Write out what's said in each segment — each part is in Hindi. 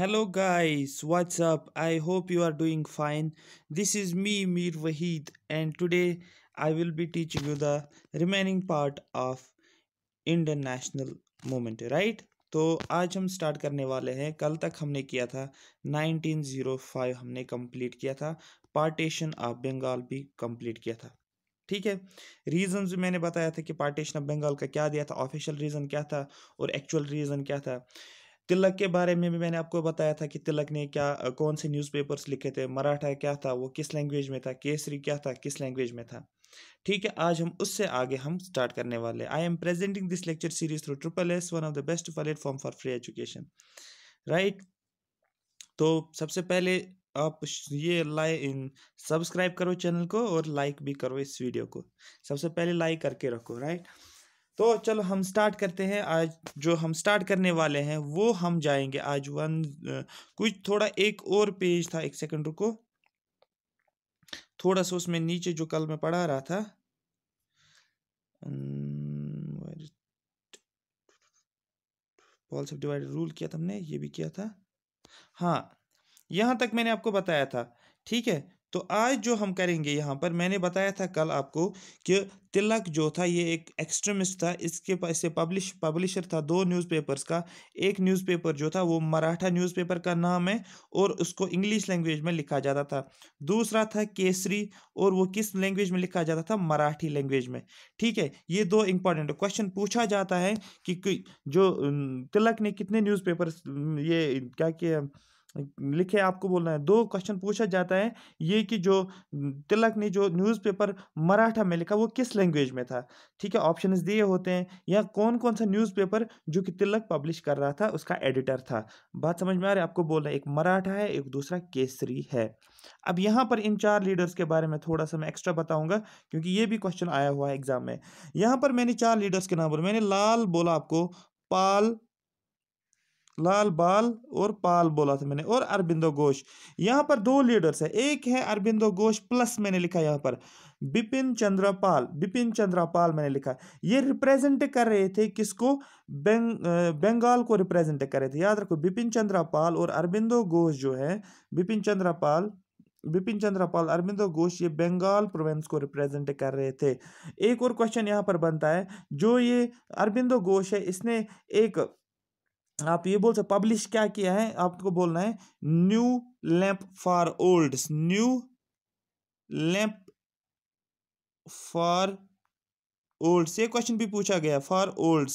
Hello guys, what's up? I hope you are doing fine. This is me Mir Wahid and today I will be teaching you the remaining part of Indian national movement, right? तो आज हम स्टार्ट करने वाले हैं कल तक हमने किया था 1905 हमने कंप्लीट किया था पार्टीशन ऑफ बंगाल भी कंप्लीट किया था ठीक है रीज़न्स मैंने बताया था कि पार्टीशन ऑफ बंगाल का क्या दिया था ऑफिशियल रीज़न क्या था और एक्चुअल रीज़न क्या था तिलक के बारे में भी मैंने आपको बताया था कि तिलक ने क्या कौन से न्यूज़पेपर्स लिखे थे मराठा क्या था वो किस लैंग्वेज में था केसरी क्या था किस लैंग्वेज में था ठीक है आज हम उससे आगे हम स्टार्ट करने वाले I am presenting this lecture series through triple S one of the best platform for free education right तो सबसे पहले आप ये लाइक सब्सक्राइब करो चैनल को और लाइक भी करो इस वीडियो को सबसे पहले लाइक करके रखो राइट right? तो चलो हम स्टार्ट करते हैं आज जो हम स्टार्ट करने वाले हैं वो हम जाएंगे आज वन कुछ थोड़ा एक और पेज था एक सेकंड रुको थोड़ा सा उसमें नीचे जो कल मैं पढ़ा रहा था डिवाइडेड रूल किया था हमने ये भी किया था हाँ यहाँ तक मैंने आपको बताया था ठीक है तो आज जो हम करेंगे यहाँ पर मैंने बताया था कल आपको कि तिलक जो था ये एक एक्सट्रीमिस्ट था इसके इसे पब्लिश पब्लिशर था दो न्यूज़पेपर्स का एक न्यूज़पेपर जो था वो मराठा न्यूज़पेपर का नाम है और उसको इंग्लिश लैंग्वेज में लिखा जाता था दूसरा था केसरी और वो किस लैंग्वेज में लिखा जाता था मराठी लैंग्वेज में ठीक है ये दो इंपॉर्टेंट क्वेश्चन पूछा जाता है कि जो तिलक ने कितने न्यूज़ ये क्या किया लिखे आपको बोलना है दो क्वेश्चन पूछा जाता है ये कि जो तिलक ने जो न्यूज़पेपर मराठा में लिखा वो किस लैंग्वेज में था ठीक है ऑप्शन दिए होते हैं या कौन कौन सा न्यूज़पेपर जो कि तिलक पब्लिश कर रहा था उसका एडिटर था बात समझ में आ रही है आपको बोलना है एक मराठा है एक दूसरा केसरी है अब यहाँ पर इन चार लीडर्स के बारे में थोड़ा सा मैं एक्स्ट्रा बताऊंगा क्योंकि ये भी क्वेश्चन आया हुआ है एग्जाम में यहाँ पर मैंने चार लीडर्स के नाम बोला मैंने लाल बोला आपको पाल लाल बाल और पाल बोला था मैंने और अरबिंदो घोष यहाँ पर दो लीडर्स है एक है अरबिंदो घोष प्लस मैंने लिखा यहाँ पर बिपिन चंद्रा पाल बिपिन चंद्रा पाल मैंने लिखा ये रिप्रेजेंट कर रहे थे किसको बेंग, बंगाल को रिप्रेजेंट कर रहे थे याद रखो बिपिन चंद्रा पाल और अरबिंदो घोष जो है बिपिन चंद्रा पाल बिपिन चंद्रपाल अरबिंदो घोष ये बंगाल प्रोविंस को रिप्रेजेंट कर रहे थे एक और क्वेश्चन यहाँ पर बनता है जो ये अरबिंदो घोष है इसने एक आप ये बोल सकते पब्लिश क्या किया है आपको बोलना है new lamp for old new lamp for old ये क्वेश्चन भी पूछा गया फॉर ओल्ड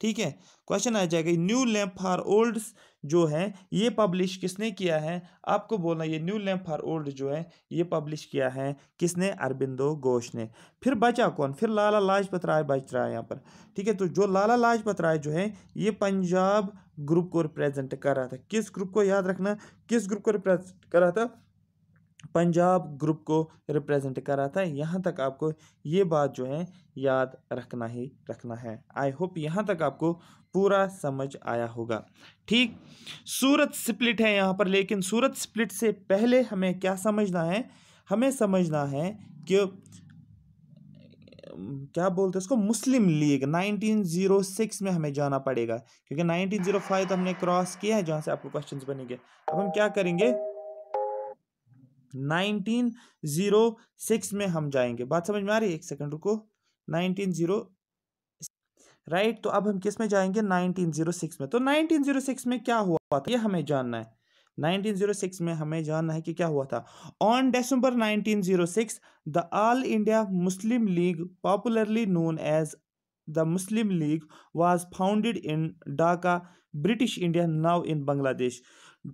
ठीक है क्वेश्चन आ जाएगा न्यू लैंप फॉर ओल्ड्स जो है ये पब्लिश किसने किया है आपको बोलना ये न्यू लैम्प फॉर ओल्ड जो है ये पब्लिश किया है किसने अरबिंदो घोष ने फिर बचा कौन फिर लाला लाजपत राय बच रहा है यहाँ पर ठीक है तो जो लाला लाजपत राय जो है ये पंजाब ग्रुप को रिप्रेजेंट कर रहा था किस ग्रुप को याद रखना किस ग्रुप को रिप्रेजेंट कर रहा था पंजाब ग्रुप को रिप्रेजेंट कर रहा था यहाँ तक आपको ये बात जो है याद रखना ही रखना है आई होप यहाँ तक आपको पूरा समझ आया होगा ठीक सूरत स्प्लिट है यहाँ पर लेकिन सूरत स्प्लिट से पहले हमें क्या समझना है हमें समझना है कि क्या बोलते हैं इसको मुस्लिम लीग 1906 में हमें जाना पड़ेगा क्योंकि 1905 तो हमने क्रॉस किया है जहां से आपको क्वेश्चंस बनेंगे अब हम क्या करेंगे 1906 में हम जाएंगे बात समझ में आ रही है एक सेकंड रुको राइट तो अब हम किस में जाएंगे 1906 में तो 1906 में क्या हुआ था ये हमें जानना है 1906 में हमें जानना है कि क्या हुआ था on December 1906 the all India Muslim League popularly known as the Muslim League was founded in Dhaka British India now in Bangladesh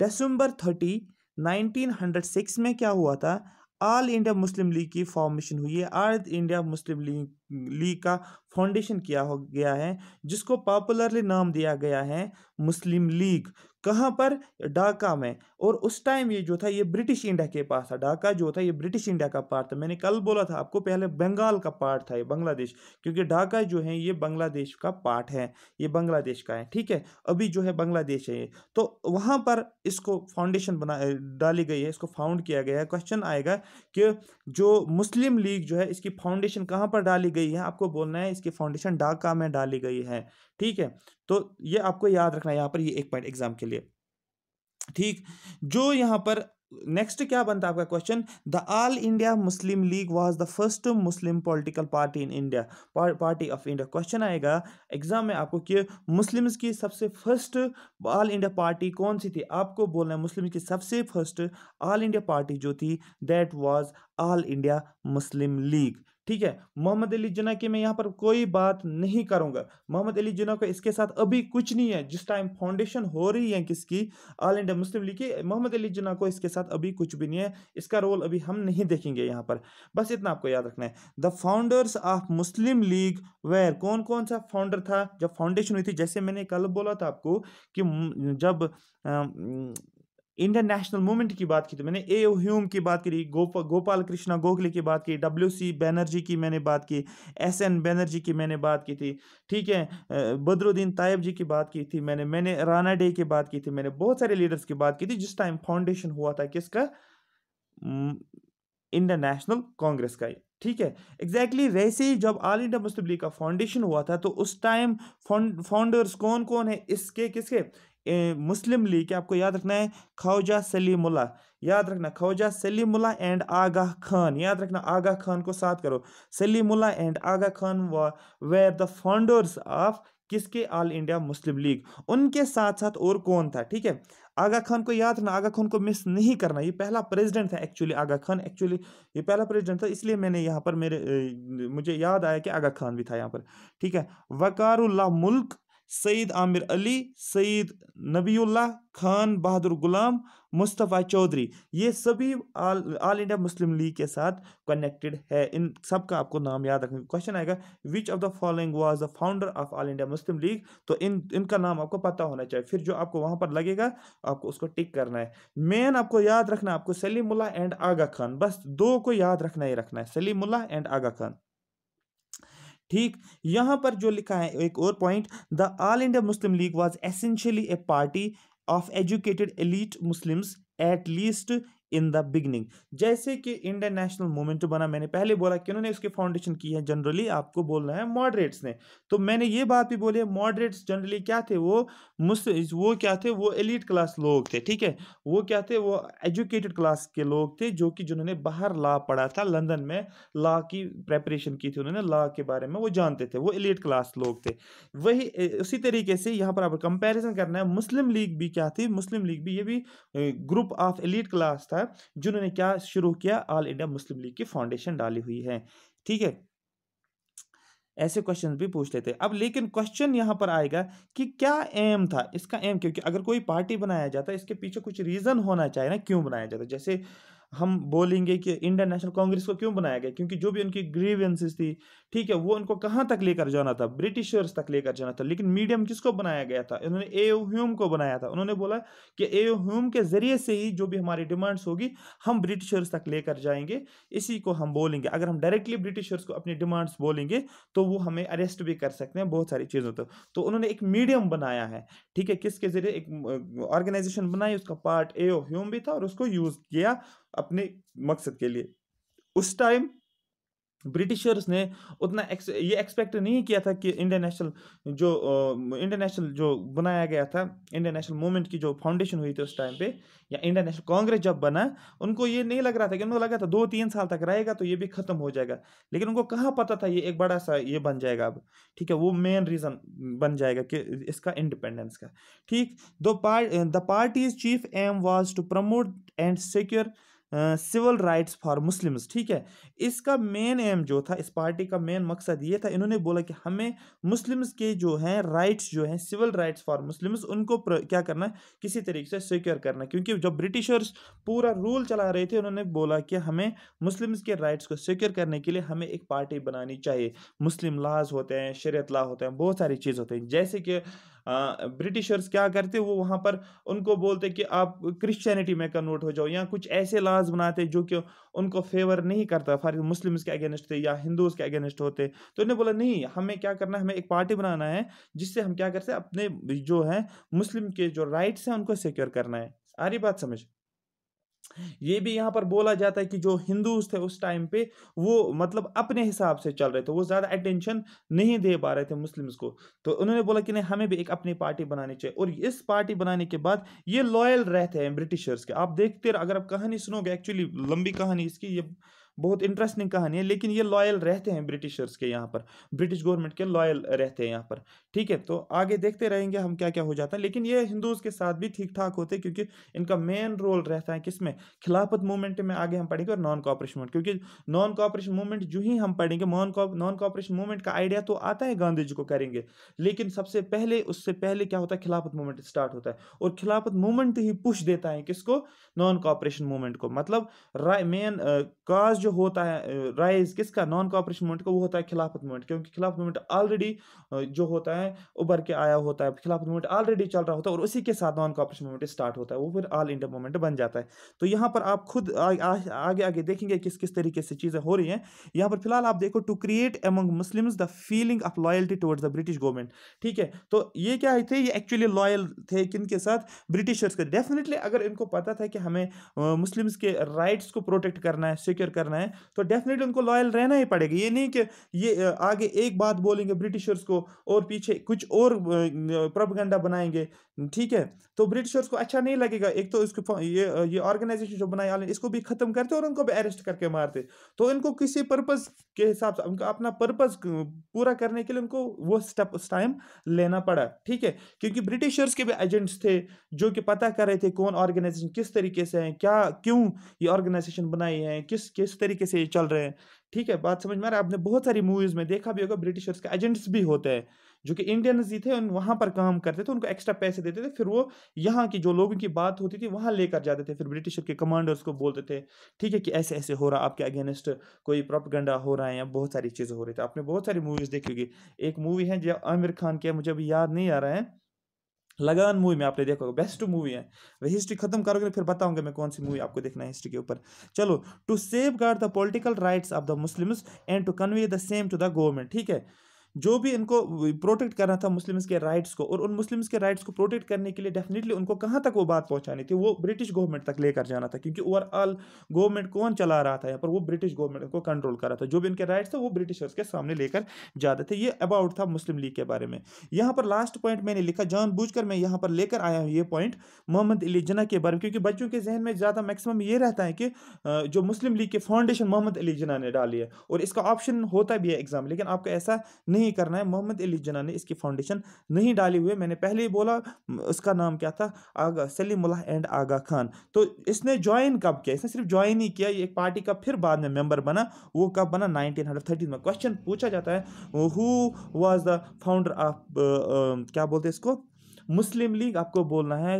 December 30 1906 में क्या हुआ था ऑल इंडिया मुस्लिम लीग की फॉर्मेशन हुई है ऑल इंडिया मुस्लिम लीग ली का फाउंडेशन किया हो गया है जिसको पॉपुलरली नाम दिया गया है मुस्लिम लीग कहाँ पर ढाका में और उस टाइम ये जो था ये ब्रिटिश इंडिया के पास था ढाका जो था ये ब्रिटिश इंडिया का पार्ट था मैंने कल बोला था आपको पहले बंगाल का पार्ट था ये बांग्लादेश क्योंकि ढाका जो है ये बांग्लादेश का पार्ट है ये बांग्लादेश का है ठीक है अभी जो है बांग्लादेश है ये तो वहाँ पर इसको फाउंडेशन बना डाली गई है इसको फाउंड किया गया है क्वेश्चन आएगा कि जो मुस्लिम लीग जो है इसकी फाउंडेशन कहाँ पर डाली गई है आपको बोलना है इसकी फाउंडेशन डाका में डाली गई है ठीक है तो ये आपको याद रखना है यहाँ पर ये एक पॉइंट एग्जाम के लिए ठीक जो यहाँ पर नेक्स्ट क्या बनता है आपका question the all India Muslim League was the first Muslim political party in India party of India question आएगा एग्जाम में आपको कि मुस्लिम्स की सबसे फर्स्ट ऑल इंडिया पार्टी कौन सी थी आपको बोलना है मुस्लिम की सबसे फर्स्ट ऑल इंडिया पार्टी जो थी that was all India Muslim League ठीक है मोहम्मद अली जना की मैं यहाँ पर कोई बात नहीं करूँगा मोहम्मद अली जना को इसके साथ अभी कुछ नहीं है जिस टाइम फाउंडेशन हो रही है किसकी ऑल इंडिया मुस्लिम लीग की मोहम्मद अली जना को इसके साथ अभी कुछ भी नहीं है इसका रोल अभी हम नहीं देखेंगे यहाँ पर बस इतना आपको याद रखना है the founders of Muslim League were कौन कौन सा फाउंडर था जब फाउंडेशन हुई थी जैसे मैंने कल बोला था आपको कि जब आ, इंडियन नेशनल मूवमेंट की बात की तो मैंने ए ह्यूम की बात करी गोपा गोपाल कृष्णा गोखले की बात की डब्ल्यू सी बैनर्जी की मैंने बात की एस एन बैनर्जी की मैंने बात की थी ठीक है बदरुद्दीन तायब जी की बात की थी मैंने मैंने राना डे की बात की थी मैंने बहुत सारे लीडर्स की बात की थी जिस टाइम फाउंडेशन हुआ था किसका इंडियन नेशनल कांग्रेस का ठीक है एग्जैक्टली exactly वैसे ही जब ऑल इंडिया मुस्लिम लीग का फाउंडेशन हुआ था तो उस टाइम फाउंडर्स कौन कौन है इसके किसके मुस्लिम लीग आपको याद रखना है खौजा सलीमुल्ला याद रखना खौजा सलीमुल्ला एंड आगा खान याद रखना आगा खान को साथ करो Salimullah and Aga Khan were the founders of किसके ऑल इंडिया मुस्लिम लीग उनके साथ साथ और कौन था ठीक है आगा खान को याद रखना आगा खान को मिस नहीं करना ये पहला प्रेसिडेंट था एक्चुअली आगा खान एक्चुअली ये पहला प्रेसिडेंट था इसलिए मैंने यहाँ पर मेरे मुझे याद आया कि आगा खान भी था यहाँ पर ठीक है वकारुल्ला मुल्क सईद आमिर अली सईद नबीउल्ला खान बहादुर गुलाम मुस्तफ़ा चौधरी ये सभी आल इंडिया मुस्लिम लीग के साथ कनेक्टेड है इन सब का आपको नाम याद रखना क्वेश्चन आएगा which of the following was the founder of all India Muslim League तो इन इनका नाम आपको पता होना चाहिए फिर जो आपको वहाँ पर लगेगा आपको उसको टिक करना है मेन आपको याद रखना आपको सलीमुल्ला एंड आगा खान बस दो को याद रखना ही रखना है सलीमुल्ला एंड आगा खान ठीक यहाँ पर जो लिखा है एक और point the all India Muslim League was essentially a party of educated elite Muslims at least in the beginning जैसे कि इंडियन नेशनल मूवमेंट बना मैंने पहले बोला कि उन्होंने उसकी फाउंडेशन की है जनरली आपको बोलना है मॉडरेट्स ने तो मैंने ये बात भी बोली है मॉडरेट्स जनरली क्या थे वो मुस्लिम वो क्या थे वो एलिट क्लास लोग थे ठीक है वो क्या थे वो एजुकेटेड क्लास के लोग थे जो कि जिन्होंने बाहर लॉ पढ़ा था लंदन में लॉ की प्रेपरेशन की थी उन्होंने लॉ के बारे में वो जानते थे वो एलिट क्लास लोग थे वही उसी तरीके से यहाँ पर आप कंपेरिजन करना है मुस्लिम लीग भी क्या थी मुस्लिम लीग भी ये भी ग्रुप ऑफ एलिट क्लास था साहब जिन्होंने क्या शुरू किया ऑल इंडिया मुस्लिम लीग की फाउंडेशन डाली हुई है ठीक है ऐसे क्वेश्चन भी पूछ लेते हैं अब लेकिन क्वेश्चन यहाँ पर आएगा कि क्या एम था इसका एम क्योंकि अगर कोई पार्टी बनाया जाता है इसके पीछे कुछ रीज़न होना चाहिए ना क्यों बनाया जाता है जैसे हम बोलेंगे कि इंडियन नेशनल कांग्रेस को क्यों बनाया गया क्योंकि जो भी उनकी ग्रीवेंसेस थी ठीक है वो उनको कहाँ तक लेकर जाना था ब्रिटिशर्स तक लेकर जाना था लेकिन मीडियम किसको बनाया गया था इन्होंने ए ह्यूम को बनाया था उन्होंने बोला कि ए ह्यूम के जरिए से ही जो भी हमारी डिमांड्स होगी हम ब्रिटिशर्स तक लेकर जाएंगे इसी को हम बोलेंगे अगर हम डायरेक्टली ब्रिटिशर्स को अपनी डिमांड्स बोलेंगे तो वो हमें अरेस्ट भी कर सकते हैं बहुत सारी चीज़ों तक तो उन्होंने एक मीडियम बनाया है ठीक है किसके जरिए एक ऑर्गेनाइजेशन बनाई उसका पार्ट ए ह्यूम भी था और उसको यूज़ किया अपने मकसद के लिए उस टाइम ब्रिटिशर्स ने उतना एक्स, ये एक्सपेक्ट नहीं किया था कि इंडियन नेशनल जो इंडियन नेशनल जो बनाया गया था इंडियन नेशनल मूवमेंट की जो फाउंडेशन हुई थी उस टाइम पे या इंडियन नेशनल कांग्रेस जब बना उनको ये नहीं लग रहा था कि उनको लगा था दो तीन साल तक रहेगा तो ये भी खत्म हो जाएगा लेकिन उनको कहाँ पता था ये एक बड़ा सा ये बन जाएगा अब ठीक है वो मेन रीज़न बन जाएगा कि इसका इंडिपेंडेंस का ठीक दो part the party's chief aim was to promote and secure civil rights for Muslims ठीक है इसका मेन एम जो था इस पार्टी का मेन मकसद ये था इन्होंने बोला कि हमें मुस्लिम्स के जो हैं राइट्स जो हैं सिविल राइट्स फॉर मुस्लिम्स उनको क्या करना किसी तरीके से सिक्योर करना क्योंकि जब ब्रिटिशर्स पूरा रूल चला रहे थे उन्होंने बोला कि हमें मुस्लिम्स के राइट्स को सिक्योर करने के लिए हमें एक पार्टी बनानी चाहिए मुस्लिम लाज होते हैं शरीत ला होते हैं बहुत सारी चीज़ होते हैं जैसे कि ब्रिटिशर्स क्या करते वो वहाँ पर उनको बोलते कि आप क्रिश्चियनिटी में कन्वर्ट हो जाओ या कुछ ऐसे लाज बनाते जो कि उनको फेवर नहीं करता फॉर मुस्लिम्स के अगेंस्ट थे या हिंदूज के अगेंस्ट होते तो उन्हें बोला नहीं हमें क्या करना है हमें एक पार्टी बनाना है जिससे हम क्या करते हैं अपने जो है मुस्लिम के जो राइट्स हैं उनको सिक्योर करना है आ रही बात समझ ये भी यहाँ पर बोला जाता है कि जो हिंदूज थे उस टाइम पे वो मतलब अपने हिसाब से चल रहे थे वो ज़्यादा अटेंशन नहीं दे पा रहे थे मुस्लिम्स को तो उन्होंने बोला कि नहीं हमें भी एक अपनी पार्टी बनानी चाहिए और इस पार्टी बनाने के बाद ये लॉयल रहते हैं ब्रिटिशर्स के आप देखते अगर आप कहानी सुनोगे एक्चुअली लंबी कहानी इसकी ये बहुत इंटरेस्टिंग कहानी है लेकिन ये लॉयल रहते हैं ब्रिटिशर्स के यहाँ पर ब्रिटिश गवर्नमेंट के लॉयल रहते हैं यहाँ पर ठीक है तो आगे देखते रहेंगे हम क्या क्या हो जाता है लेकिन ये हिंदूज के साथ भी ठीक ठाक होते हैं क्योंकि इनका मेन रोल रहता है किसमें खिलाफत मूवमेंट में आगे हम पढ़ेंगे और नॉन कॉपरेशन मूवमेंट क्योंकि नॉन कॉपरेशन मूवमेंट जो ही हम पढ़ेंगे नॉन नॉन कॉपरेशन मूवमेंट का आइडिया तो आता है गांधी जी को करेंगे लेकिन सबसे पहले उससे पहले क्या होता है खिलाफत मूवमेंट स्टार्ट होता है और खिलाफत मूवमेंट ही पुश देता है किसको नॉन कॉपरेशन मूवमेंट को मतलब मेन काज जो होता है राइज किसका नॉन कॉपरेशन मूवमेंट का वो होता है खिलाफत मूवमेंट क्योंकि खिलाफत मूवमेंट ऑलरेडी जो होता है उभर के आया होता है खिलाफत मूवमेंट ऑलरेडी चल रहा होता है और उसी के साथ नॉन कॉपरेशन मूवमेंट स्टार्ट होता है वो फिर ऑल इंडिया मूवमेंट बन जाता है तो यहाँ पर आप खुद आगे आगे देखेंगे किस किस तरीके से चीज़ें हो रही हैं यहाँ पर फिलहाल आप देखो to create among Muslim the feeling of loyalty towards the British government ठीक है तो ये क्या थे ये एक्चुअली लॉयल थे किन के साथ ब्रिटिशर्स के डेफिनेटली अगर इनको पता था कि हमें मुस्लिम्स के राइट्स को प्रोटेक्ट करना है सिक्योर करना है करना है तो डेफिनेटली उनको लॉयल रहना ही पड़ेगा ये नहीं कि ये आगे एक बात बोलेंगे ब्रिटिशर्स को और पीछे कुछ और प्रोपगंडा बनाएंगे ठीक है तो ब्रिटिशर्स को अच्छा नहीं लगेगा एक तो इसको ये ये ऑर्गेनाइजेशन जो बनाए वाले इसको भी खत्म करते और उनको भी अरेस्ट करके मारते तो इनको किसी पर्पज के हिसाब से उनका अपना पर्पज पूरा करने के लिए उनको वो स्टेप उस टाइम लेना पड़ा ठीक है क्योंकि ब्रिटिशर्स के भी एजेंट्स थे जो कि पता कर रहे थे कौन ऑर्गेनाइजेशन किस तरीके से है क्या क्यों ये ऑर्गेनाइजेशन बनाई है किस किस तरीके से ये चल रहे हैं ठीक है बात समझ में आ रहा है आपने बहुत सारी मूवीज में देखा भी होगा ब्रिटिशर्स के एजेंट्स भी होते हैं जो कि इंडियंस ही थे उन वहां पर काम करते थे उनको एक्स्ट्रा पैसे देते थे फिर वो यहाँ की जो लोगों की बात होती थी वहां लेकर जाते थे फिर ब्रिटिशर के कमांडर्स को बोलते थे ठीक है कि ऐसे ऐसे हो रहा आपके अगेंस्ट कोई प्रोपगंडा हो रहा है या बहुत सारी चीज़ें हो रही थी आपने बहुत सारी मूवीज़ देखी होगी एक मूवी है जो आमिर खान की मुझे अभी याद नहीं आ रहा है लगान मूवी में आपने देखा होगा बेस्ट मूवी है वह हिस्ट्री खत्म करोगे फिर बताऊंगा मैं कौन सी मूवी आपको देखना है हिस्ट्री के ऊपर चलो to safeguard the political rights of the Muslims and to convey the same to the government ठीक है जो भी इनको प्रोटेक्ट करना था मुस्लिम्स के राइट्स को और उन मुस्लिम्स के राइट्स को प्रोटेक्ट करने के लिए डेफिनेटली उनको कहाँ तक वो बात पहुँचानी थी वो ब्रिटिश गवर्नमेंट तक लेकर जाना था क्योंकि ओवरऑल गवर्नमेंट कौन चला रहा था यहाँ पर वो ब्रिटिश गवर्नमेंट को कंट्रोल कर रहा था जो भी इनके राइट्स थे वो ब्रिटिशर्स के सामने लेकर जाते थे ये अबाउट था मुस्लिम लीग के बारे में यहाँ पर लास्ट पॉइंट मैंने लिखा कर मैं यहाँ पर लेकर आया हूँ ये पॉइंट मोहम्मद अली जना के बारे में क्योंकि बच्चों के जहन में ज़्यादा मैक्सिमम ये रहता है कि जो मुस्लिम लीग के फाउंडेशन मोहम्मद अली जना ने डाली है और इसका ऑप्शन होता भी है एग्जाम लेकिन आपको ऐसा नहीं नहीं करना है मोहम्मद अली जना ने इसकी फाउंडेशन नहीं डाली हुई मैंने पहले ही बोला उसका नाम क्या था आगा सलीमुल्लाह एंड आगा खान तो इसने ज्वाइन कब किया इसने सिर्फ ज्वाइन ही किया ये एक पार्टी का फिर बाद में मेंबर बना वो कब बना नाइनटीन में क्वेश्चन पूछा जाता है who was the founder of क्या बोलते हैं इसको मुस्लिम लीग आपको बोलना है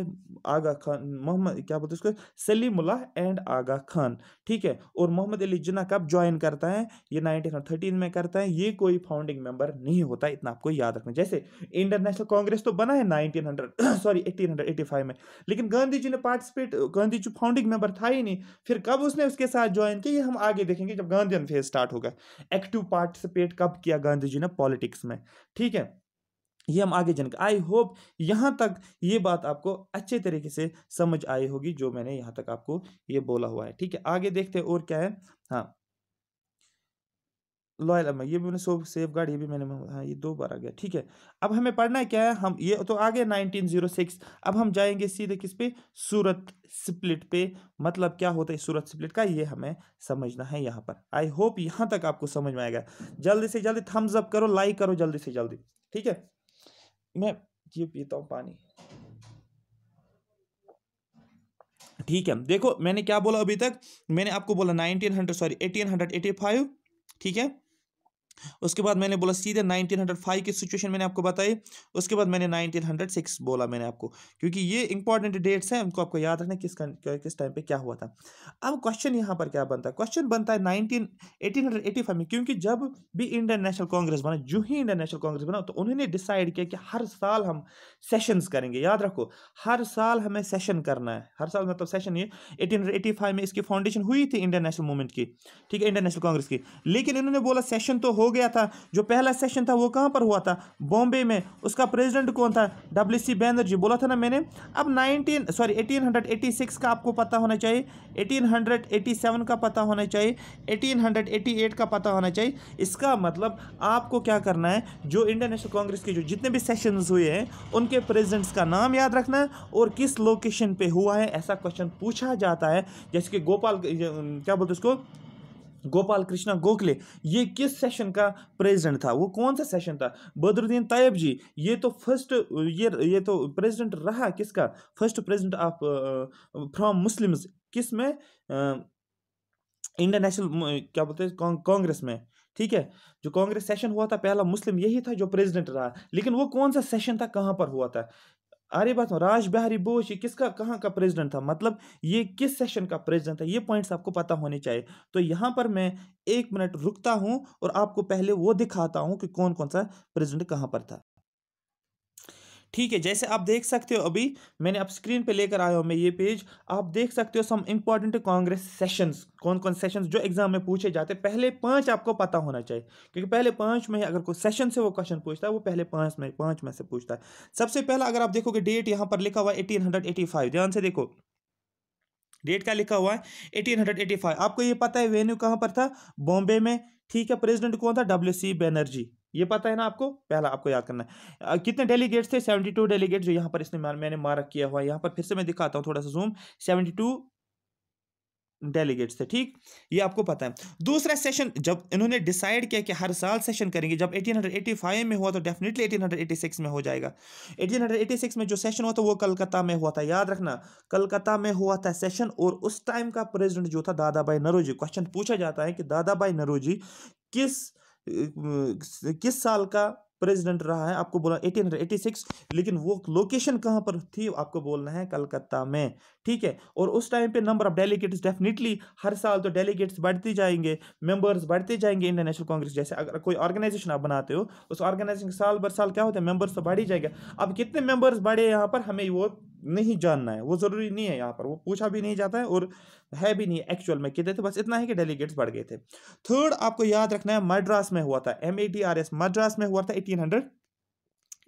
आगा खान मोहम्मद क्या बोलते हैं उसको सलीमुल्लाह एंड आगा खान ठीक है और मोहम्मद अली जिन्ना कब ज्वाइन करता है ये नाइनटीन थर्टीन में करता है ये कोई फाउंडिंग मेंबर नहीं होता इतना आपको याद रखना जैसे इंटरनेशनल कांग्रेस तो बना है हंड्रेड सॉरी फाइव में लेकिन गांधी जी ने participate Gandhi ji founding member था ही नहीं फिर कब उसने उसके साथ ज्वाइन किया ये हम आगे देखेंगे जब गांधी फेज स्टार्ट होगा एक्टिव पार्टिसिपेट कब किया गांधी जी ने पॉलिटिक्स में ठीक है ये हम आगे जन आई होप यहाँ तक ये बात आपको अच्छे तरीके से समझ आई होगी जो मैंने यहाँ तक आपको ये बोला हुआ है ठीक है आगे देखते हैं और क्या है हाँ लॉयल अमर ये भी मैंने सेफ गार्ड ये भी मैंने हाँ ये दो बार आ गया ठीक है अब हमें पढ़ना है क्या है हम ये तो आ गया सिक्स अब हम जाएंगे सीधे किस पे सूरत स्प्लिट पे मतलब क्या होता है सूरत स्प्लिट का ये हमें समझना है यहाँ पर आई होप यहाँ तक आपको समझ में आएगा जल्दी से जल्दी थम्सअप करो लाइक करो जल्दी से जल्दी ठीक है मैं ये पीता हूँ पानी ठीक है देखो मैंने क्या बोला अभी तक मैंने आपको बोला nineteen hundred sorry eighteen hundred eighty five ठीक है उसके बाद मैंने बोला सीधे 1905 की सिचुएशन मैंने आपको बताई उसके बाद मैंने 1906 बोला मैंने आपको क्योंकि ये इंपॉर्टेंट डेट्स हैं उनको आपको याद रखना किस किस टाइम पे क्या हुआ था अब क्वेश्चन यहाँ पर क्या बनता है क्वेश्चन बनता है नाइनटीन एटीन में क्योंकि जब भी इंडियन नेशनल कांग्रेस बना जो ही इंडियन नेशनल कांग्रेस बना तो उन्होंने डिसाइड किया कि हर साल हम सेशन करेंगे याद रखो हर साल हमें सेशन करना है हर साल मतलब सेशन ये एटीन में इसकी फाउंडेशन हुई थी इंडियन नेशनल मूवमेंट की ठीक है इंडियन नेशनल कांग्रेस की लेकिन इन्होंने बोला सेशन तो हो गया था जो पहला सेशन था वो कहाँ पर हुआ था बॉम्बे में उसका प्रेसिडेंट कौन था डब्ल्यू सी बैनर्जी बोला था ना मैंने अब 19 सॉरी 1886 का आपको पता होना चाहिए 1887 का पता होना चाहिए 1888 का पता होना चाहिए इसका मतलब आपको क्या करना है जो इंडियन नेशनल कांग्रेस के जो जितने भी सेशंस हुए हैं उनके प्रेजिडेंट्स का नाम याद रखना है और किस लोकेशन पर हुआ है ऐसा क्वेश्चन पूछा जाता है जैसे कि गोपाल क्या बोलते उसको गोपाल कृष्णा गोखले ये किस सेशन का प्रेसिडेंट था वो कौन सा सेशन था बदरुद्दीन तायब जी ये तो फर्स्ट ये ये तो प्रेसिडेंट रहा किसका first president of from Muslims किस में इंडियन uh, नेशनल क्या बोलते हैं कांग्रेस में ठीक है जो कांग्रेस सेशन हुआ था पहला मुस्लिम यही था जो प्रेसिडेंट रहा लेकिन वो कौन सा सेशन था कहाँ पर हुआ था बात राज बिहारी बोस ये किसका कहाँ का प्रेसिडेंट था मतलब ये किस सेशन का प्रेसिडेंट था ये पॉइंट्स आपको पता होने चाहिए तो यहाँ पर मैं एक मिनट रुकता हूँ और आपको पहले वो दिखाता हूँ कि कौन कौन सा प्रेसिडेंट कहाँ पर था ठीक है जैसे आप देख सकते हो अभी मैंने अब स्क्रीन पे लेकर आया हूँ मैं ये पेज आप देख सकते हो सम इम्पॉर्टेंट कांग्रेस सेशंस कौन कौन सेशंस जो एग्जाम में पूछे जाते हैं पहले पांच आपको पता होना चाहिए क्योंकि पहले पांच में अगर कोई सेशन से वो क्वेश्चन पूछता है वो पहले पांच में पांच में से पूछता है सबसे पहला अगर आप देखोगे डेट यहाँ पर लिखा हुआ है एटीन ध्यान से देखो डेट क्या लिखा हुआ है फाइव आपको ये पता है वेन्यू कहाँ पर था बॉम्बे में ठीक है प्रेजिडेंट कौन था डब्ल्यू सी बैनर्जी ये पता है ना आपको पहला आपको याद करना है कितने डेलीगेट्स थे सेवेंटी टू डेलीगेट जो यहाँ पर इसने मैंने मार्क किया हुआ है यहाँ पर फिर से मैं दिखाता हूँ थोड़ा सा जूम सेवेंटी टू डेलीगेट्स थे ठीक ये आपको पता है दूसरा सेशन जब इन्होंने डिसाइड किया कि हर साल सेशन करेंगे जब 1885 में हुआ तो डेफिनेटली 1886 में हो जाएगा 1886 में जो सेशन हुआ था वो कलकत्ता में हुआ था याद रखना कलकत्ता में हुआ था सेशन और उस टाइम का प्रेसिडेंट जो था दादा भाई नरोजी क्वेश्चन पूछा जाता है कि दादा भाई नरोजी किस किस साल का प्रेसिडेंट रहा है आपको बोला 1886 लेकिन वो लोकेशन कहाँ पर थी आपको बोलना है कलकत्ता में ठीक है और उस टाइम पे नंबर ऑफ डेलीगेट्स डेफिनेटली हर साल तो डेलीगेट्स बढ़ते जाएंगे मेंबर्स बढ़ते जाएंगे इंडियन नेशनल कांग्रेस जैसे अगर कोई ऑर्गेनाइजेशन आप बनाते हो उस ऑर्गेनाइजेशन साल भर साल क्या होता है मेंबर्स तो बढ़ ही जाएगा अब कितने मेंबर्स बढ़े यहाँ पर हमें वो नहीं जानना है वो ज़रूरी नहीं है यहाँ पर वो पूछा भी नहीं जाता है और है भी नहीं एक्चुअल में कितने थे बस इतना है कि डेलीगेट्स बढ़ गए थे थर्ड आपको याद रखना है मद्रास में हुआ था एम मद्रास में हुआ था एटीन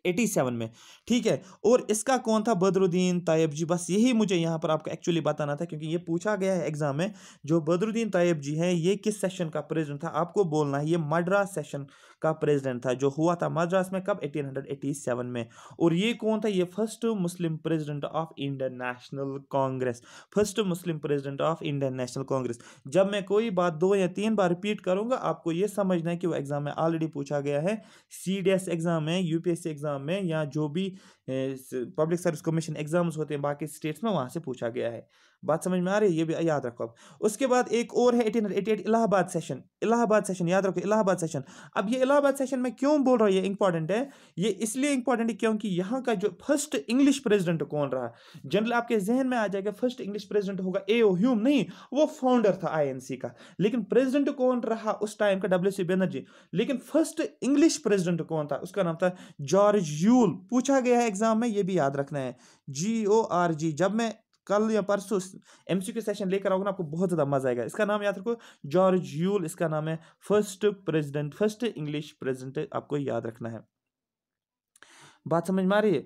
87 में ठीक है और इसका कौन था बदरुद्दीन तायब जी बस यही मुझे यहाँ पर आपको एक्चुअली बताना था क्योंकि ये पूछा गया है एग्जाम में जो बदरुद्दीन तायब जी हैं ये किस सेशन का प्रेजेंट था आपको बोलना है ये मद्रास सेशन का प्रेसिडेंट था जो हुआ था मद्रास में कब 1887 में और ये कौन था ये first Muslim president of Indian National Congress first Muslim president of Indian National Congress जब मैं कोई बात दो या तीन बार रिपीट करूंगा आपको ये समझना है कि वो एग्जाम में ऑलरेडी पूछा गया है सी एग्जाम में यूपीएससी एग्जाम में या जो भी पब्लिक सर्विस कमीशन एग्जाम्स होते हैं बाकी स्टेट्स में वहाँ से पूछा गया है बात समझ में आ रही है ये भी याद रखो अब उसके बाद एक और है eighteen eighty eight Allahabad session Allahabad session याद रखो इलाहाबाद सेशन अब ये इलाहाबाद सेशन में क्यों बोल रहा हूँ ये इंपॉर्टेंट है ये इसलिए इंपॉर्टेंट है क्योंकि यहाँ का जो फर्स्ट इंग्लिश प्रेजिडेंट कौन रहा जनरल आपके जहन में आ जाएगा फर्स्ट इंग्लिश प्रेजिडेंट होगा ए ओ ह्यूम नहीं वो फाउंडर था आई का लेकिन प्रेजिडेंट कौन रहा उस टाइम का डब्ल्यू बनर्जी लेकिन फर्स्ट इंग्लिश प्रेजिडेंट कौन था उसका नाम था जॉर्ज यूल पूछा गया है एग्जाम में ये भी याद रखना है जी ओ आर जी जब मैं कल या परसों एम सी सेशन लेकर आओगे ना आपको बहुत ज़्यादा मजा आएगा इसका नाम याद रखो जॉर्ज यूल इसका नाम है first president first English president आपको याद रखना है बात समझ में आ रही है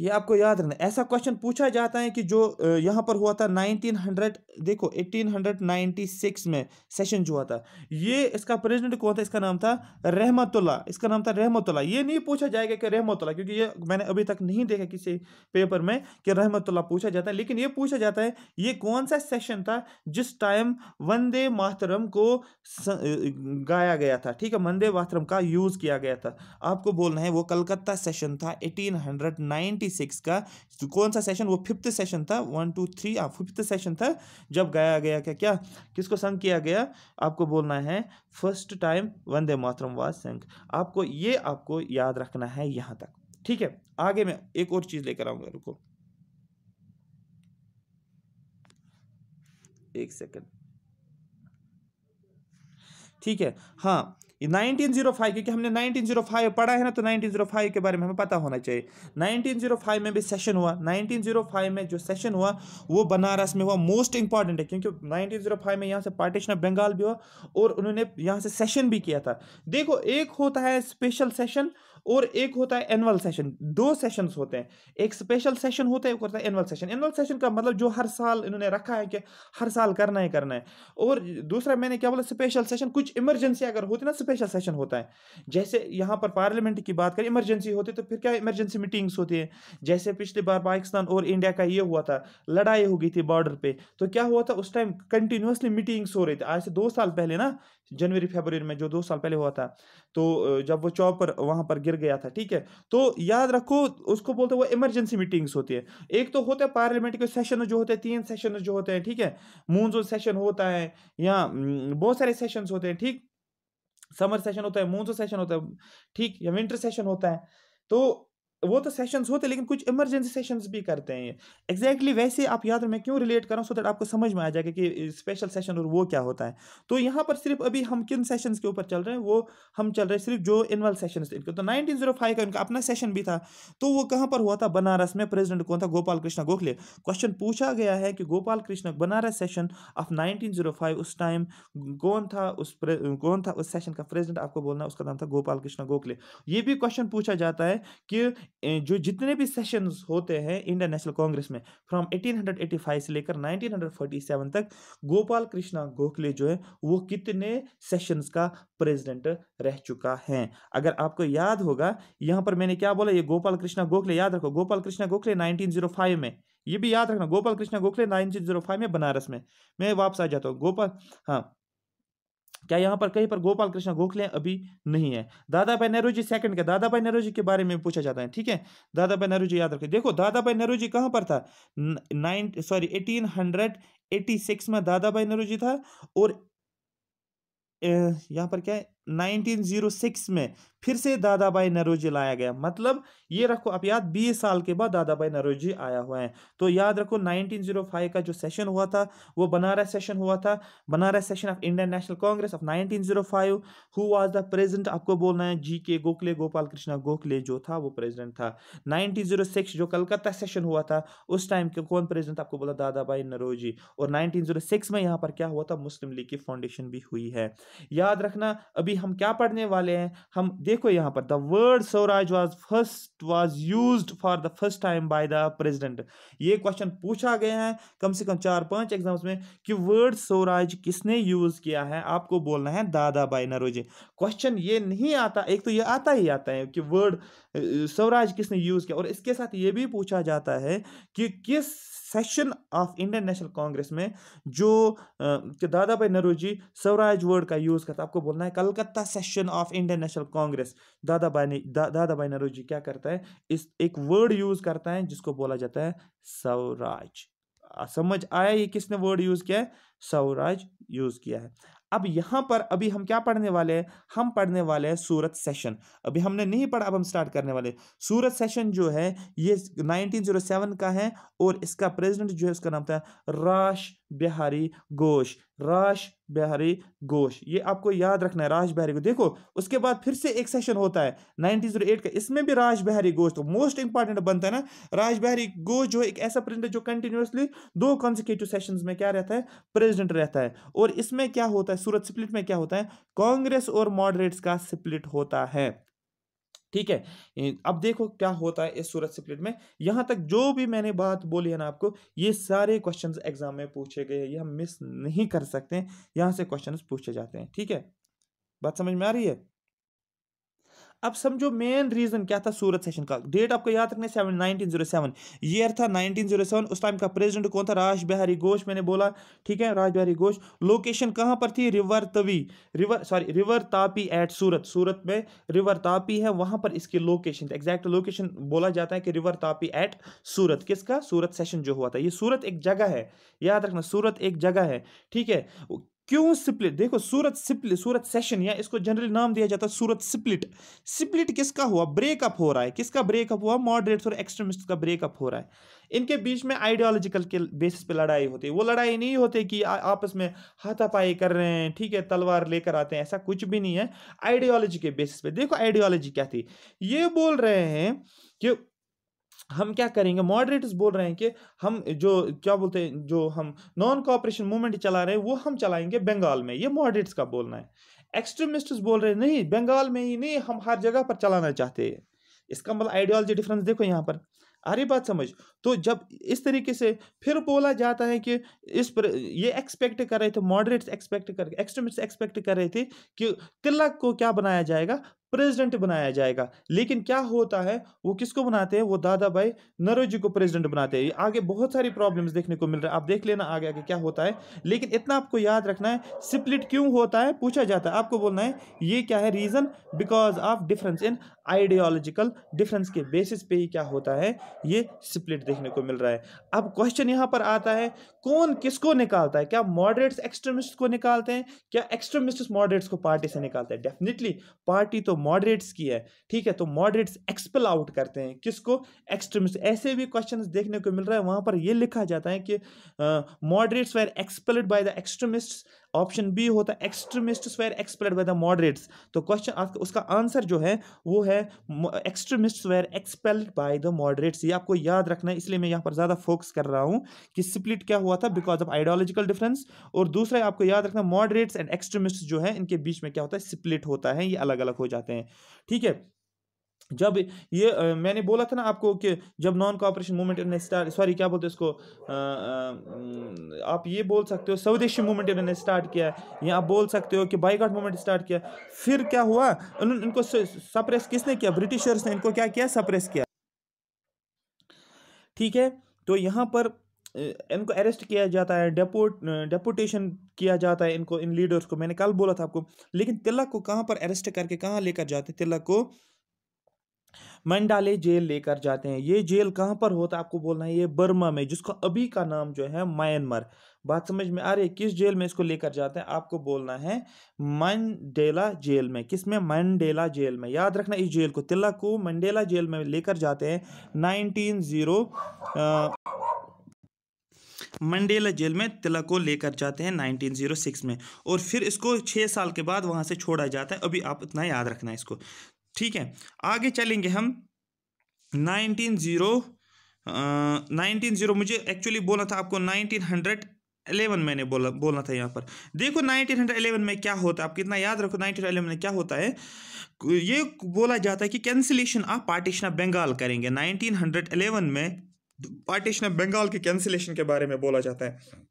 ये आपको याद रखना ऐसा क्वेश्चन पूछा जाता है कि जो यहाँ पर हुआ था 1900 देखो 1896 में सेशन जो हुआ था ये इसका प्रेसिडेंट कौन था इसका नाम था रहमतुल्ला इसका नाम था रहमतुल्ला ये नहीं पूछा जाएगा कि रहमतुल्ला क्योंकि ये मैंने अभी तक नहीं देखा किसी पेपर में कि रहमतुल्ला पूछा जाता है लेकिन ये पूछा जाता है ये कौन सा सेशन था जिस टाइम वंदे मातरम को गाया गया था ठीक है वंदे मातरम का यूज़ किया गया था आपको बोलना है वो कलकत्ता सेशन था एटीन एट्टी सिक्स का तो कौन सा सेशन वो फिफ्थ सेशन था वन टू थ्री हाँ फिफ्थ सेशन था जब गाया गया क्या क्या किसको संग किया गया आपको बोलना है first time Vande Mataram was sung आपको ये आपको याद रखना है यहाँ तक ठीक है आगे मैं एक और चीज़ लेकर आऊँगा रुको एक सेकेंड ठीक है हाँ 1905 क्योंकि हमने 1905 पढ़ा है ना तो 1905 के बारे में हमें पता होना चाहिए 1905 में भी सेशन हुआ 1905 में जो सेशन हुआ वो बनारस में हुआ मोस्ट इंपॉर्टेंट है क्योंकि 1905 में यहाँ से पार्टीशन ऑफ बंगाल भी हुआ और उन्होंने यहाँ से सेशन भी किया था देखो एक होता है स्पेशल सेशन और एक होता है एनुअल सेशन दो सेशंस होते हैं एक स्पेशल सेशन होता है एक होता है एनुअल सेशन एनुअल सेशन का मतलब जो हर साल इन्होंने रखा है कि हर साल करना ही करना है और दूसरा मैंने क्या बोला स्पेशल सेशन कुछ इमरजेंसी अगर होती ना स्पेशल सेशन होता है जैसे यहाँ पर पार्लियामेंट की बात करें इमरजेंसी होती तो फिर क्या इमरजेंसी मीटिंग्स होती है जैसे पिछली बार पाकिस्तान और इंडिया का ये हुआ था लड़ाई हो गई थी बॉर्डर पर तो क्या हुआ था उस टाइम कंटिन्यूसली मीटिंग्स हो रही थी आज से दो साल पहले ना जनवरी फेबर में जो दो साल पहले हुआ था तो जब वो चौपर वहां पर गिर गया था ठीक है तो याद रखो उसको बोलते हैं वो इमरजेंसी मीटिंग्स होती है एक तो होता है पार्लियामेंट के सेशन जो होते हैं तीन सेशन जो होते हैं ठीक है मूनजून सेशन होता है या हम्म, बहुत सारे सेशन होते हैं ठीक समर सेशन होता है मूनजून सेशन होता है ठीक या विंटर सेशन होता है तो वो तो सेशंस होते लेकिन कुछ इमरजेंसी सेशंस भी करते हैं एग्जैक्टली exactly वैसे आप याद मैं क्यों रिलेट कर रहा हूँ सो दैट आपको समझ में आ जाएगा कि स्पेशल सेशन और वो क्या होता है तो यहाँ पर सिर्फ अभी हम किन सेशंस के ऊपर चल रहे हैं वो हम चल रहे हैं सिर्फ जो इनवल सेशन इनके तो नाइनटीन oh का इनका अपना सेशन भी था तो वो कहाँ पर हुआ था बनारस में प्रेजिडेंट कौन था गोपाल कृष्ण गोखले क्वेश्चन पूछा गया है कि Gopal Krishna Banaras session of nineteen उस टाइम कौन था उस कौन था उस सेशन का प्रेजिडेंट आपको बोलना उसका नाम था गोपाल कृष्ण गोखले ये भी क्वेश्चन पूछा जाता है कि जो जितने भी सेशंस होते हैं इंडियन नेशनल कांग्रेस में फ्रॉम 1885 से लेकर 1947 तक गोपाल कृष्णा गोखले जो है वो कितने सेशंस का प्रेसिडेंट रह चुका है अगर आपको याद होगा यहाँ पर मैंने क्या बोला ये गोपाल कृष्णा गोखले याद रखो गोपाल कृष्णा गोखले 1905 में ये भी याद रखना गोपाल कृष्णा गोखले 1905 में बनारस में मैं वापस आ जाता हूँ गोपाल हाँ क्या यहाँ पर कहीं पर गोपाल कृष्ण गोखले अभी नहीं है दादा भाई नेहरू जी सेकंड के दादा भाई नेहरू जी के बारे में पूछा जाता है ठीक है दादा भाई नेहरू जी याद रखें देखो दादा भाई नेहरू जी कहाँ पर था nine sorry eighteen hundred eighty six में दादा भाई नेहरू जी था और यहाँ पर क्या है 1906 में फिर से दादाबाई नरोजी लाया गया मतलब ये रखो आप याद 20 साल के बाद दादाबाई नरोजी आया हुआ है तो याद रखो 1905 का जो सेशन हुआ था वो बनारस सेशन हुआ था Banaras session of Indian National Congress of 1905 who was the president आपको बोलना है जी के गोखले गोपाल कृष्णा गोखले जो था वो प्रेसिडेंट था नाइनटीन जो कलकत्ता सेशन हुआ था उस टाइम के कौन प्रेसिडेंट आपको बोला दादाबाई नरोजी और नाइनटीन में यहाँ पर क्या हुआ था मुस्लिम लीग की फाउंडेशन भी हुई है याद रखना अभी हम क्या पढ़ने वाले हैं हम देखो यहाँ पर the word swaraj was first was use for the first time by the president ये क्वेश्चन पूछा गया है कम से कम चार पांच एग्जाम्स में कि वर्ड स्वराज किसने यूज किया है आपको बोलना है दादा बाई नरोजे क्वेश्चन ये नहीं आता एक तो ये आता ही आता है कि वर्ड स्वराज किसने यूज किया और इसके साथ ये भी पूछा जाता है कि किस session of Indian National Congress में जो दादा भाई जी स्वराज वर्ड का यूज़ करता आपको बोलना है Calcutta session of Indian National Congress Dada Bhai ने दा, दादा भाई जी क्या करता है इस एक वर्ड यूज़ करता है जिसको बोला जाता है स्वराज समझ आया ये किसने वर्ड यूज़ किया है स्वराज यूज़ किया है अब यहाँ पर अभी हम क्या पढ़ने वाले हैं हम पढ़ने वाले हैं सूरत सेशन अभी हमने नहीं पढ़ा अब हम स्टार्ट करने वाले सूरत सेशन जो है ये 1907 का है और इसका प्रेसिडेंट जो है उसका नाम था राश बिहारी घोष राश बिहारी गोश ये आपको याद रखना है राज बिहारी को देखो उसके बाद फिर से एक सेशन होता है 1908 का इसमें भी राज बिहारी गोश तो मोस्ट इंपॉर्टेंट बनता है ना राज बिहारी गोश जो एक ऐसा प्रेजिडेंट जो कंटिन्यूसली दो कॉन्सिक्यूटिव सेशन में क्या रहता है प्रेजिडेंट रहता है और इसमें क्या होता है सूरत स्प्लिट में क्या होता है कांग्रेस और मॉडरेट्स का स्प्लिट होता है ठीक है अब देखो क्या होता है इस सूरत से प्लेट में यहाँ तक जो भी मैंने बात बोली है ना आपको ये सारे क्वेश्चन एग्जाम में पूछे गए हैं ये हम मिस नहीं कर सकते यहाँ से क्वेश्चन पूछे जाते हैं ठीक है बात समझ में आ रही है अब समझो मेन रीज़न क्या था सूरत सेशन का डेट आपको याद रखना seven nineteen zero seven year था नाइनटीन जीरो सेवन उस टाइम का प्रेसिडेंट कौन था राज बिहारी घोष मैंने बोला ठीक है राज बिहारी घोष लोकेशन कहाँ पर थी river Tavi river sorry river Tapi at Surat Surat में रिवर तापी है वहाँ पर इसकी लोकेशन एग्जैक्ट लोकेशन बोला जाता है कि रिवर तापी एट सूरत किसका सूरत सेशन जो हुआ था ये सूरत एक जगह है याद रखना सूरत एक जगह है ठीक है क्यों स्प्लिट देखो सूरत स्प्लिट सूरत सेशन या इसको जनरल नाम दिया जाता है सूरत स्प्लिट स्प्लिट किसका हुआ ब्रेकअप हो रहा है किसका ब्रेकअप हुआ मॉडरेट्स और एक्सट्रीमिस्ट का ब्रेकअप हो रहा है इनके बीच में आइडियोलॉजिकल के बेसिस पे लड़ाई होती है वो लड़ाई नहीं होती कि आ, आपस में हाथापाई कर रहे हैं ठीक है तलवार लेकर आते हैं ऐसा कुछ भी नहीं है आइडियोलॉजी के बेसिस पे देखो आइडियोलॉजी क्या थी ये बोल रहे हैं कि हम क्या करेंगे मॉडरेटर्स बोल रहे हैं कि हम जो क्या बोलते हैं जो हम नॉन कॉपरेशन मूवमेंट चला रहे हैं वो हम चलाएंगे बंगाल में ये मॉडरेट्स का बोलना है एक्सट्रीमिस्ट बोल रहे हैं नहीं बंगाल में ही नहीं हम हर जगह पर चलाना चाहते हैं इसका मतलब आइडियोलॉजी डिफरेंस देखो यहाँ पर आ रही बात समझ तो जब इस तरीके से फिर बोला जाता है कि इस पर ये एक्सपेक्ट कर रहे थे मॉडरेट्स एक्सपेक्ट कर एक्सट्रीमिस्ट एक्सपेक्ट कर रहे थे कि तिलक को क्या बनाया जाएगा प्रेसिडेंट बनाया जाएगा लेकिन क्या होता है वो किसको बनाते हैं वो दादा भाई नरोजी को प्रेसिडेंट बनाते हैं आगे बहुत सारी प्रॉब्लम्स देखने को मिल रहा है आप देख लेना आगे आगे क्या होता है लेकिन इतना आपको याद रखना है स्प्लिट क्यों होता है पूछा जाता है आपको बोलना है ये क्या है reason because of difference in ideological difference के बेसिस पे ही क्या होता है ये स्प्लिट देखने को मिल रहा है अब क्वेश्चन यहाँ पर आता है कौन किसको निकालता है क्या मॉडरेट्स एक्सट्रीमिस्ट को निकालते हैं क्या एक्सट्रीमिस्ट मॉडरेट्स को पार्टी से निकालते हैं डेफिनेटली पार्टी तो मॉडरेट्स की है ठीक है तो मॉडरेट्स एक्सपेल आउट करते हैं किसको एक्सट्रीमिस्ट ऐसे भी क्वेश्चन देखने को मिल रहा है वहां पर यह लिखा जाता है कि moderates were expelled by the extremist option B होता है extremists were expelled by the moderates तो क्वेश्चन उसका आंसर जो है वो है extremist were expelled by the moderates ये आपको याद रखना है इसलिए मैं यहाँ पर ज़्यादा फोकस कर रहा हूँ कि स्प्लिट क्या हुआ था बिकॉज ऑफ आइडियोलॉजिकल डिफरेंस और दूसरा आपको याद रखना मॉडरेट्स एंड एक्सट्रीमिस्ट जो है इनके बीच में क्या होता है स्प्लिट होता है ये अलग अलग हो जाते हैं ठीक है जब ये आ, मैंने बोला था ना आपको कि जब non cooperation movement in start sorry क्या बोलते हैं इसको आ, आ, आप ये बोल सकते हो स्वदेशी मूवमेंट इन्होंने स्टार्ट किया या आप बोल सकते हो कि बाईकाट मूवमेंट स्टार्ट किया फिर क्या हुआ उन, इनको सप्रेस किसने किया ब्रिटिशर्स ने इनको क्या किया सप्रेस किया ठीक है तो यहाँ पर इनको अरेस्ट किया जाता है डेपोट डेपोटेशन किया जाता है इनको इन लीडर्स को मैंने कल बोला था आपको लेकिन तिलक को कहाँ पर अरेस्ट करके कहाँ लेकर जाते तिलक को मंडाले जेल लेकर जाते हैं ये जेल कहाँ पर होता है आपको बोलना है ये बर्मा में जिसको अभी का नाम जो है म्यांमार बात समझ में आ रही है किस जेल में इसको लेकर जाते हैं आपको बोलना है मंडेला जेल में किस में मंडेला जेल में याद रखना इस जेल को तिल्ला को मंडेला जेल में लेकर जाते हैं नाइनटीन जीरो मंडेला जेल में तिलक को लेकर जाते हैं 1906 में और फिर इसको छः साल के बाद वहाँ से छोड़ा जाता है अभी आप इतना याद रखना है इसको ठीक है आगे चलेंगे हम नाइनटीन ज़ीरो नाइनटीन ज़ीरो मुझे एक्चुअली बोला था आपको नाइनटीन हंड्रेड एलेवन मैंने बोला बोलना था यहाँ पर देखो नाइनटीन हंड्रेड एलेवन में क्या होता है आप कितना याद रखो नाइनटीन एलेवन में क्या होता है ये बोला जाता है कि cancellation of partition of Bengal करेंगे नाइनटीन हंड्रेड एलेवन में पार्टीशन ऑफ बंगाल के कैंसिलेशन के बारे में बोला जाता है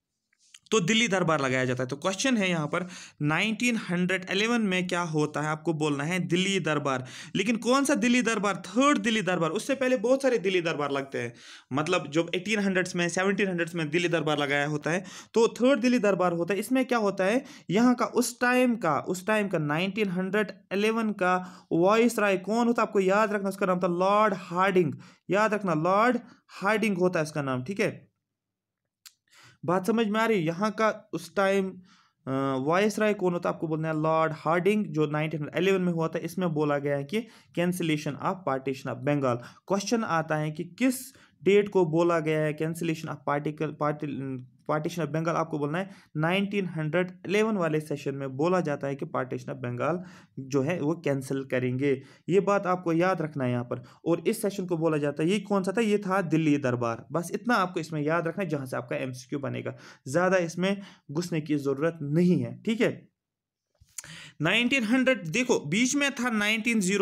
तो दिल्ली दरबार लगाया जाता है तो क्वेश्चन है यहाँ पर 1911 में क्या होता है आपको बोलना है दिल्ली दरबार लेकिन कौन सा दिल्ली दरबार थर्ड दिल्ली दरबार उससे पहले बहुत सारे दिल्ली दरबार लगते हैं मतलब जब 1800s में 1700s में दिल्ली दरबार लगाया होता है तो थर्ड दिल्ली दरबार होता है इसमें क्या होता है यहाँ का उस टाइम का उस टाइम का नाइनटीन का वॉइस राय कौन होता है आपको याद रखना उसका नाम था लॉर्ड हार्डिंग याद रखना लॉर्ड हार्डिंग होता है इसका नाम ठीक है बात समझ में आ रही है यहाँ का उस टाइम वॉयस राय कौन होता है आपको बोलना है लॉर्ड हार्डिंग जो 1911 में हुआ था इसमें बोला गया है कि cancellation of partition of Bengal question आता है कि किस डेट को बोला गया है cancellation of particle party partition of Bengal आपको बोलना है 1911 वाले सेशन में बोला जाता है कि पार्टीशन ऑफ बंगाल जो है वो कैंसिल करेंगे ये बात आपको याद रखना है यहाँ पर और इस सेशन को बोला जाता है ये कौन सा था ये था दिल्ली दरबार बस इतना आपको इसमें याद रखना है जहाँ से आपका एम बनेगा ज़्यादा इसमें घुसने की ज़रूरत नहीं है ठीक है 1900 देखो बीच में था 1909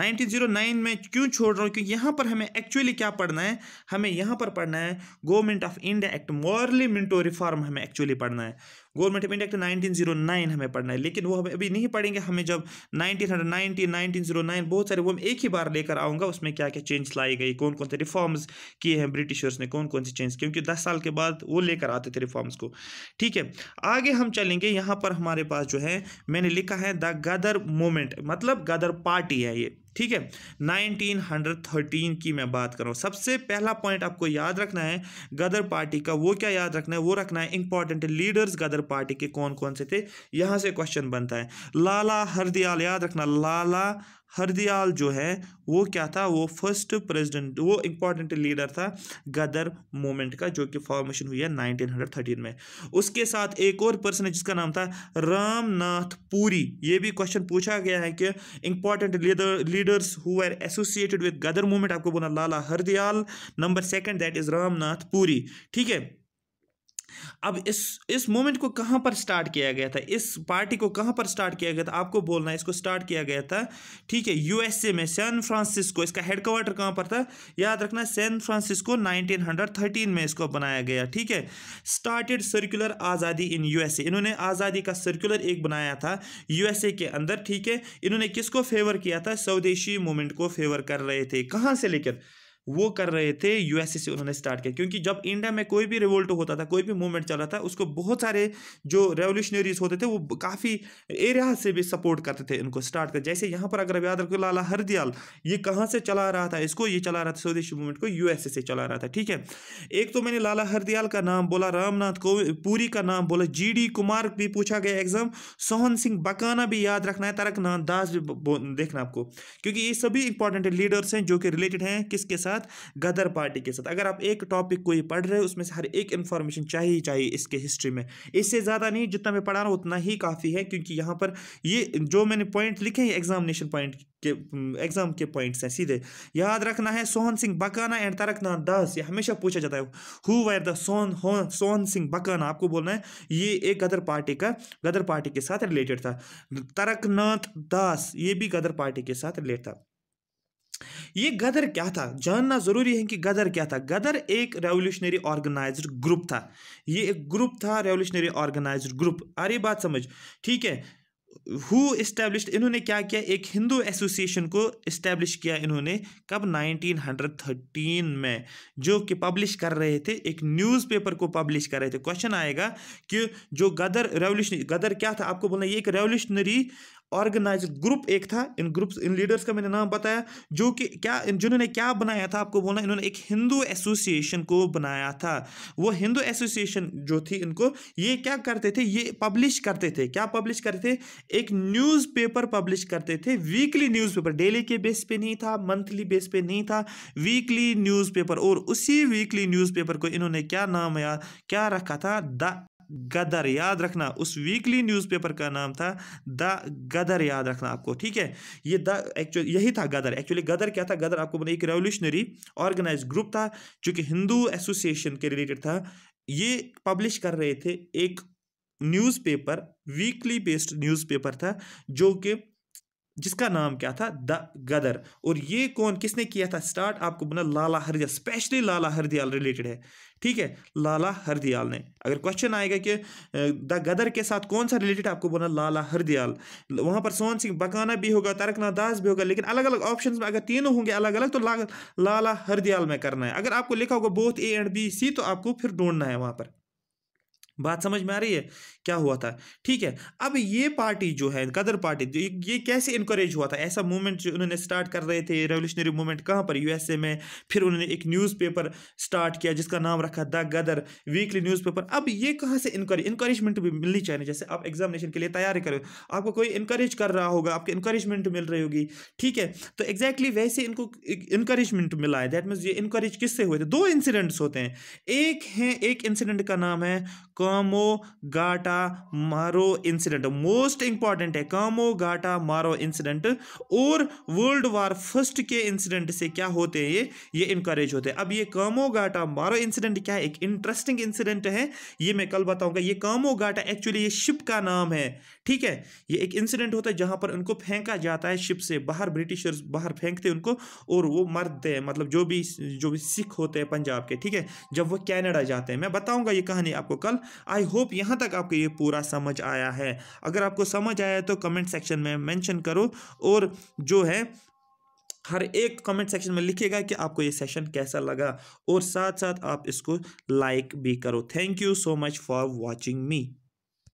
1909 में क्यों छोड़ रहा हूँ क्योंकि यहाँ पर हमें एक्चुअली क्या पढ़ना है हमें यहाँ पर पढ़ना है government of India act Morley Minto reform हमें एक्चुअली पढ़ना है गवर्नमेंट ऑफ इंडिया एक्ट 1909 हमें पढ़ना है लेकिन वो हमें अभी नहीं पढ़ेंगे हमें जब 1990 1909 बहुत सारे वो मैं एक ही बार लेकर आऊँगा उसमें क्या क्या चेंज लाई गई कौन कौन से रिफॉर्म्स किए हैं ब्रिटिशर्स ने कौन कौन से चेंज क्योंकि दस साल के बाद वो लेकर आते थे रिफॉर्म्स को ठीक है आगे हम चलेंगे यहाँ पर हमारे पास जो है मैंने लिखा है द गदर मोमेंट मतलब गदर पार्टी है ये ठीक है 1913 की मैं बात कर रहा हूँ सबसे पहला पॉइंट आपको याद रखना है गदर पार्टी का वो क्या याद रखना है वो रखना है इंपॉर्टेंट लीडर्स गदर पार्टी के कौन कौन से थे यहाँ से क्वेश्चन बनता है लाला हरदयाल याद रखना लाला हरदयाल जो है वो क्या था वो फर्स्ट प्रेसिडेंट वो इम्पॉर्टेंट लीडर था गदर मूवमेंट का जो कि फॉर्मेशन हुई है 1913 में उसके साथ एक और पर्सन है जिसका नाम था रामनाथ पुरी ये भी क्वेश्चन पूछा गया है कि important leader leaders who are associated with Ghadar movement आपको बोला Lala Hardayal number second that is Ramnath Puri ठीक है अब इस इस मोमेंट को कहाँ पर स्टार्ट किया गया था इस पार्टी को कहाँ पर स्टार्ट किया गया था आपको बोलना है इसको स्टार्ट किया गया था ठीक है यूएसए में सैन फ्रांसिस्को इसका हेडक्वार्टर कहाँ पर था याद रखना सैन फ्रांसिस्को 1913 में इसको बनाया गया ठीक है स्टार्टेड सर्कुलर आज़ादी इन यूएसए इन्होंने आज़ादी का सर्कुलर एक बनाया था यूएसए के अंदर ठीक है इन्होंने किसको फेवर किया था स्वदेशी मूवमेंट को फेवर कर रहे थे कहाँ से लेकर वो कर रहे थे यूएसए से उन्होंने स्टार्ट किया क्योंकि जब इंडिया में कोई भी रिवोल्ट होता था कोई भी मूवमेंट चला था उसको बहुत सारे जो रेवोल्यूशनरीज होते थे वो काफ़ी एरिया से भी सपोर्ट करते थे इनको स्टार्ट कर जैसे यहाँ पर अगर याद रखो लाला हरदयाल ये कहाँ से चला रहा था इसको ये चला रहा था स्वदेशी मूवमेंट को यूएसए से चला रहा था ठीक है एक तो मैंने लाला हरदियाल का नाम बोला रामनाथ को पूरी का नाम बोला जी कुमार भी पूछा गया एग्जाम सोहन सिंह बकाना भी याद रखना है तारकनाथ दास भी देखना आपको क्योंकि ये सभी इंपॉर्टेंट लीडर्स हैं जो कि रिलेटेड हैं किसके साथ साथ गदर पार्टी के साथ अगर आप एक टॉपिक कोई पढ़ रहे हो उसमें से हर एक इंफॉर्मेशन चाहिए चाहिए इसके हिस्ट्री में इससे ज़्यादा नहीं जितना मैं पढ़ा रहा हूँ उतना ही काफ़ी है क्योंकि यहाँ पर ये जो मैंने पॉइंट लिखे हैं एग्जामिनेशन पॉइंट के एग्जाम के पॉइंट्स हैं सीधे याद रखना है सोहन सिंह बकाना एंड तारकनाथ दास ये हमेशा पूछा जाता है who were the Sohan Sohan Singh Bakna आपको बोलना है ये एक गदर पार्टी का गदर पार्टी के साथ रिलेटेड था तारकनाथ दास ये भी गदर पार्टी के साथ रिलेट था ये गदर क्या था जानना ज़रूरी है कि गदर क्या था गदर एक रेवोल्यूशनरी ऑर्गेनाइज्ड ग्रुप था ये एक ग्रुप था रेवोल्यूशनरी ऑर्गेनाइज्ड ग्रुप अरे बात समझ ठीक है हु इस्टेब्लिश इन्होंने क्या किया एक हिंदू एसोसिएशन को इस्टेब्लिश किया इन्होंने कब 1913 में जो कि पब्लिश कर रहे थे एक न्यूज़पेपर को पब्लिश कर रहे थे क्वेश्चन आएगा कि जो गदर रेवोल्यूशनरी गदर क्या था आपको बोलना ये एक रेवोल्यूशनरी ऑर्गेनाइज ग्रुप एक था इन ग्रुप्स इन लीडर्स का मैंने नाम बताया जो कि क्या जिन्होंने क्या बनाया था आपको बोलना इन्होंने एक हिंदू एसोसिएशन को बनाया था वो हिंदू एसोसिएशन जो थी इनको ये क्या करते थे ये पब्लिश करते थे क्या पब्लिश करते थे एक न्यूज़पेपर पब्लिश करते थे वीकली न्यूज़पेपर डेली के बेस पे नहीं था मंथली बेस पे नहीं था वीकली न्यूज़ और उसी वीकली न्यूज़ को इन्होंने क्या नाम या क्या रखा था द गदर याद रखना उस वीकली न्यूज़पेपर का नाम था द गदर याद रखना आपको ठीक है ये द एक्चुअली यही था गदर एक्चुअली गदर क्या था गदर आपको मैंने एक रेवोल्यूशनरी ऑर्गेनाइज ग्रुप था जो कि हिंदू एसोसिएशन के रिलेटेड था ये पब्लिश कर रहे थे एक न्यूज़पेपर वीकली बेस्ड न्यूज़पेपर था जो कि जिसका नाम क्या था द गदर और ये कौन किसने किया था स्टार्ट आपको बोला लाला हरदिया स्पेशली लाला हरदियाल रिलेटेड है ठीक है लाला हरदयाल ने अगर क्वेश्चन आएगा कि द गदर के साथ कौन सा रिलेटेड आपको बोला लाला हरदयाल वहाँ पर सोहन सिंह बकाना भी होगा तारकनाथ दास भी होगा लेकिन अलग अलग ऑप्शन में अगर तीनों होंगे अलग अलग तो ला, लाला हरदयाल में करना है अगर आपको लिखा होगा both A and B C तो आपको फिर ढूंढना है वहाँ पर बात समझ में आ रही है क्या हुआ था ठीक है अब ये पार्टी जो है कदर पार्टी ये कैसे इंकरेज हुआ था ऐसा मूवमेंट जो उन्होंने स्टार्ट कर रहे थे रेवोल्यूशनरी मूवमेंट कहाँ पर यूएसए में फिर उन्होंने एक न्यूज़पेपर स्टार्ट किया जिसका नाम रखा द गदर वीकली न्यूज़पेपर अब ये कहाँ से इनकरेज इंकरेजमेंट भी मिलनी चाहिए जैसे आप एग्जामिनेशन के लिए तैयारी करें आपको कोई इंकरेज कर रहा होगा आपको इंकरेजमेंट मिल रही होगी ठीक है तो एग्जैक्टली exactly वैसे इनको इंकरेजमेंट मिला है दैट मीन्स ये इंकरेज किससे हुए थे दो इंसिडेंट्स होते हैं एक है एक इंसिडेंट का नाम है कामो गाटा मारो इंसिडेंट मोस्ट इंपॉर्टेंट है कामो गाटा मारो इंसिडेंट और वर्ल्ड वार फर्स्ट के इंसिडेंट से क्या होते हैं ये ये इंकरेज होते हैं अब ये कामो गाटा मारो इंसिडेंट क्या है एक इंटरेस्टिंग इंसिडेंट है ये मैं कल बताऊंगा ये कामो गाटा एक्चुअली ये शिप का नाम है ठीक है ये एक इंसिडेंट होता है जहां पर उनको फेंका जाता है शिप से बाहर ब्रिटिशर्स बाहर फेंकते हैं उनको और वो मरते हैं मतलब जो भी जो भी सिख होते हैं पंजाब के ठीक है जब वो कैनेडा जाते हैं मैं बताऊंगा ये कहानी आपको कल आई होप यहाँ तक आपको ये पूरा समझ आया है अगर आपको समझ आया है तो कमेंट सेक्शन में मैंशन करो और जो है हर एक कमेंट सेक्शन में लिखेगा कि आपको ये सेशन कैसा लगा और साथ साथ आप इसको लाइक भी करो thank you so much for watching me